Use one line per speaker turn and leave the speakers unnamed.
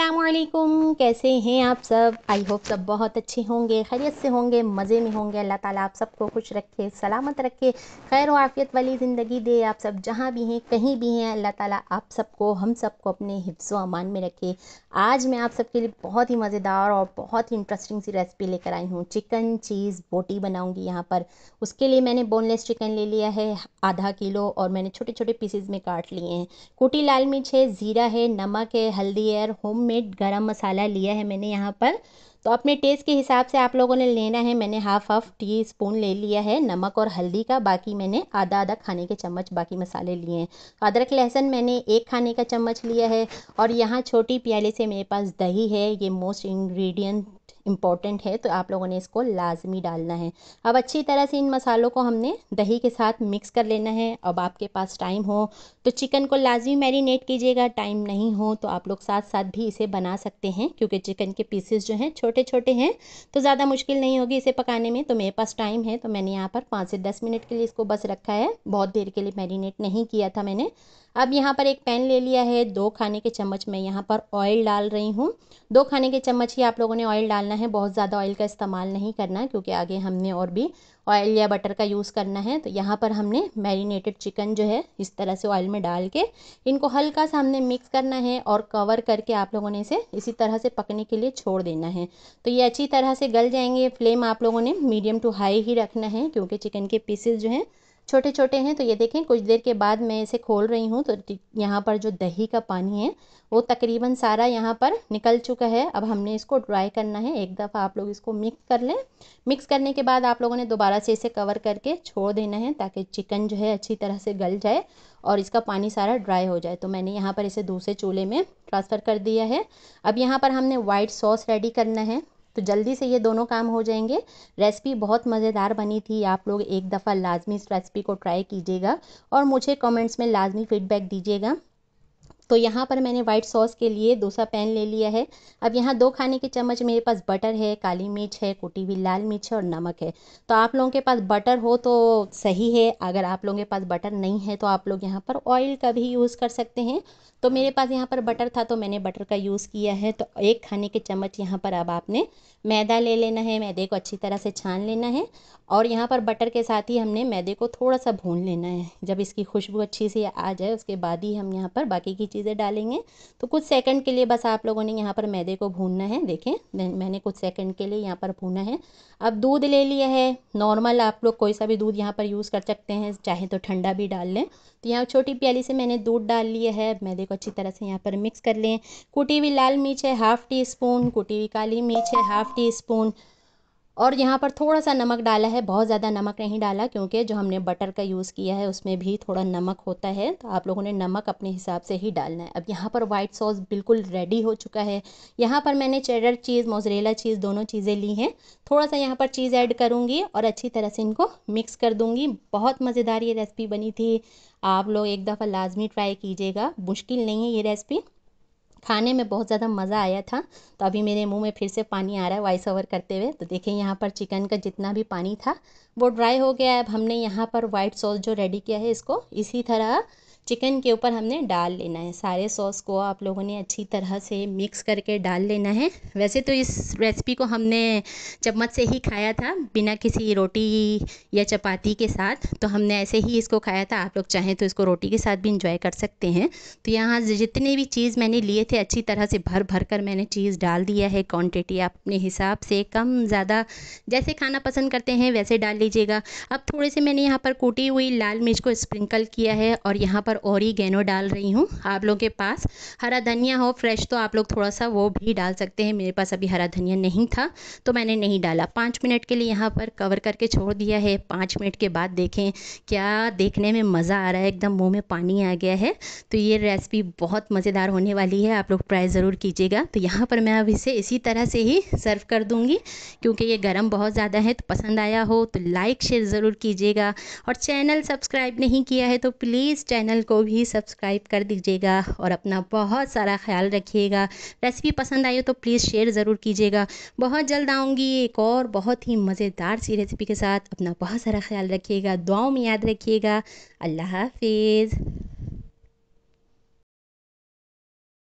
असलकुम कैसे हैं आप सब आई होप सब बहुत अच्छे होंगे खैरियत से होंगे मज़े में होंगे अल्लाह ताला आप सबको खुश रखे सलामत रखे खैर वाफ़ियत वाली ज़िंदगी दे आप सब जहाँ भी हैं कहीं भी हैं अल्लाह ताला आप सबको हम सबको अपने हिफ्स अमान में रखे आज मैं आप सबके लिए बहुत ही मज़ेदार और बहुत ही इंटरेस्टिंग सी रेसिपी लेकर आई हूँ चिकन चीज़ बोटी बनाऊँगी यहाँ पर उसके लिए मैंने बोनलेस चिकन ले लिया है आधा किलो और मैंने छोटे छोटे पीसेज में काट लिए हैं कोटी लाल मिर्च है ज़ीरा है नमक है हल्दी है होम होममेड गरम मसाला लिया है मैंने यहाँ पर तो अपने टेस्ट के हिसाब से आप लोगों ने लेना है मैंने हाफ हाफ टी स्पून ले लिया है नमक और हल्दी का बाकी मैंने आधा आधा खाने के चम्मच बाकी मसाले लिए हैं तो अदरक लहसुन मैंने एक खाने का चम्मच लिया है और यहाँ छोटी प्याले से मेरे पास दही है ये मोस्ट इंग्रेडिएंट बहुत इम्पॉर्टेंट है तो आप लोगों ने इसको लाजमी डालना है अब अच्छी तरह से इन मसालों को हमने दही के साथ मिक्स कर लेना है अब आपके पास टाइम हो तो चिकन को लाजमी मैरिनेट कीजिएगा टाइम नहीं हो तो आप लोग साथ साथ भी इसे बना सकते हैं क्योंकि चिकन के पीसेस जो हैं छोटे छोटे हैं तो ज़्यादा मुश्किल नहीं होगी इसे पकाने में तो मेरे पास टाइम है तो मैंने यहाँ पर पाँच से दस मिनट के लिए इसको बस रखा है बहुत देर के लिए मैरिनेट नहीं किया था मैंने अब यहाँ पर एक पैन ले लिया है दो खाने के चम्मच मैं यहाँ पर ऑयल डाल रही हूँ दो खाने के चम्मच ही आप लोगों ने ऑयल डालना है बहुत ज़्यादा ऑयल का इस्तेमाल नहीं करना क्योंकि आगे हमने और भी ऑयल या बटर का यूज़ करना है तो यहाँ पर हमने मैरिनेटेड चिकन जो है इस तरह से ऑयल में डाल के इनको हल्का सा हमने मिक्स करना है और कवर करके आप लोगों ने इसे इसी तरह से पकने के लिए छोड़ देना है तो ये अच्छी तरह से गल जाएंगे फ्लेम आप लोगों ने मीडियम टू हाई ही रखना है क्योंकि चिकन के पीसेज जो हैं छोटे छोटे हैं तो ये देखें कुछ देर के बाद मैं इसे खोल रही हूँ तो यहाँ पर जो दही का पानी है वो तकरीबन सारा यहाँ पर निकल चुका है अब हमने इसको ड्राई करना है एक दफ़ा आप लोग इसको मिक्स कर लें मिक्स करने के बाद आप लोगों ने दोबारा से इसे कवर करके छोड़ देना है ताकि चिकन जो है अच्छी तरह से गल जाए और इसका पानी सारा ड्राई हो जाए तो मैंने यहाँ पर इसे दूसरे चूल्हे में ट्रांसफ़र कर दिया है अब यहाँ पर हमने वाइट सॉस रेडी करना है तो जल्दी से ये दोनों काम हो जाएंगे रेसिपी बहुत मज़ेदार बनी थी आप लोग एक दफ़ा लाजमी इस रेसिपी को ट्राई कीजिएगा और मुझे कमेंट्स में लाजमी फ़ीडबैक दीजिएगा तो यहाँ पर मैंने वाइट सॉस के लिए दूसरा पैन ले लिया है अब यहाँ दो खाने के चम्मच मेरे पास बटर है काली मिर्च है कुटी हुई लाल मिर्च है और नमक है तो आप लोगों के पास बटर हो तो सही है अगर आप लोगों के पास बटर नहीं है तो आप लोग यहाँ पर ऑयल का भी यूज़ कर सकते हैं तो मेरे पास यहाँ पर बटर था तो मैंने बटर का यूज़ किया है तो एक खाने के चम्मच यहाँ पर अब आपने मैदा ले लेना है मैदे को अच्छी तरह से छान लेना है और यहाँ पर बटर के साथ ही हमने मैदे को थोड़ा सा भून लेना है जब इसकी खुशबू अच्छी सी आ जाए उसके बाद ही हम यहाँ पर बाकी की चीज़ें डालेंगे तो कुछ सेकंड के लिए बस आप लोगों ने यहाँ पर मैदे को भूनना है देखें मैंने कुछ सेकंड के लिए यहाँ पर भूना है अब दूध ले लिया है नॉर्मल आप लोग कोई सा भी दूध यहाँ पर यूज़ कर सकते हैं चाहे तो ठंडा भी डाल लें तो यहाँ छोटी प्याली से मैंने दूध डाल लिया है मैदे को अच्छी तरह से यहाँ पर मिक्स कर लें कुटी हुई लाल मिर्च है हाफ़ टी स्पून कुटी हुई काली मिर्च है हाफ़ टी स्पून और यहाँ पर थोड़ा सा नमक डाला है बहुत ज़्यादा नमक नहीं डाला क्योंकि जो हमने बटर का यूज़ किया है उसमें भी थोड़ा नमक होता है तो आप लोगों ने नमक अपने हिसाब से ही डालना है अब यहाँ पर वाइट सॉस बिल्कुल रेडी हो चुका है यहाँ पर मैंने चेडर चीज़ मोजरेला चीज़ दोनों चीज़ें ली हैं थोड़ा सा यहाँ पर चीज़ ऐड करूँगी और अच्छी तरह से इनको मिक्स कर दूँगी बहुत मज़ेदार ये रेसिपी बनी थी आप लोग एक दफ़ा लाजमी ट्राई कीजिएगा मुश्किल नहीं है ये रेसिपी खाने में बहुत ज़्यादा मज़ा आया था तो अभी मेरे मुंह में फिर से पानी आ रहा है वॉइस ओवर करते हुए तो देखिए यहाँ पर चिकन का जितना भी पानी था वो ड्राई हो गया है अब हमने यहाँ पर वाइट सॉस जो रेडी किया है इसको इसी तरह चिकन के ऊपर हमने डाल लेना है सारे सॉस को आप लोगों ने अच्छी तरह से मिक्स करके डाल लेना है वैसे तो इस रेसिपी को हमने चम्मच से ही खाया था बिना किसी रोटी या चपाती के साथ तो हमने ऐसे ही इसको खाया था आप लोग चाहें तो इसको रोटी के साथ भी इंजॉय कर सकते हैं तो यहाँ जितने भी चीज़ मैंने लिए थे अच्छी तरह से भर भर कर मैंने चीज़ डाल दिया है क्वान्टिटी आप अपने हिसाब से कम ज़्यादा जैसे खाना पसंद करते हैं वैसे डाल लीजिएगा अब थोड़े से मैंने यहाँ पर कूटी हुई लाल मिर्च को स्प्रिंकल किया है और यहाँ पर पर ओरिगेनो डाल रही हूँ आप लोगों के पास हरा धनिया हो फ्रेश तो आप लोग थोड़ा सा वो भी डाल सकते हैं मेरे पास अभी हरा धनिया नहीं था तो मैंने नहीं डाला पाँच मिनट के लिए यहाँ पर कवर करके छोड़ दिया है पाँच मिनट के बाद देखें क्या देखने में मज़ा आ रहा है एकदम मुँह में पानी आ गया है तो ये रेसिपी बहुत मज़ेदार होने वाली है आप लोग ट्राई ज़रूर कीजिएगा तो यहाँ पर मैं अब इसे इसी तरह से ही सर्व कर दूँगी क्योंकि ये गर्म बहुत ज़्यादा है तो पसंद आया हो तो लाइक शेयर ज़रूर कीजिएगा और चैनल सब्सक्राइब नहीं किया है तो प्लीज़ चैनल को भी सब्सक्राइब कर दीजिएगा और अपना बहुत सारा ख्याल रखिएगा रेसिपी पसंद आई हो तो प्लीज़ शेयर ज़रूर कीजिएगा बहुत जल्द आऊँगी एक और बहुत ही मज़ेदार सी रेसिपी के साथ अपना बहुत सारा ख्याल रखिएगा दुआओं में याद रखिएगा अल्लाह हाफिज़